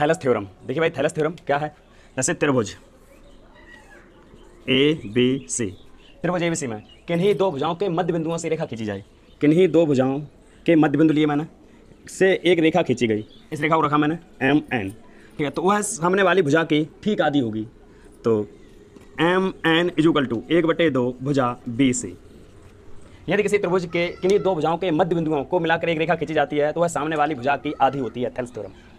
thallus theorem देखिए भाई thallus theorem क्या है जैसे त्रिभुज ए बी सी त्रिभुज ए बी सी में किन्हीं दो भुजाओं के मध्य बिंदुओं से रेखा खींची जाए किन्हीं दो भुजाओं के मध्य बिंदु लिए मैंने से एक रेखा खींची गई इस रेखा को रखा मैंने एम एन ठीक है तो वह सामने वाली भुजा की ठीक आदि होगी तो एम एन इजुकल टू एक बटे दो भुजा बी सी यदि किसी त्रिभुज के किन्हीं दो भुजाओं के मध्य बिंदुओं को मिलाकर एक रेखा खींची जाती है तो वह सामने वाली भुजा की आधी होती है थेल्स थ्योरम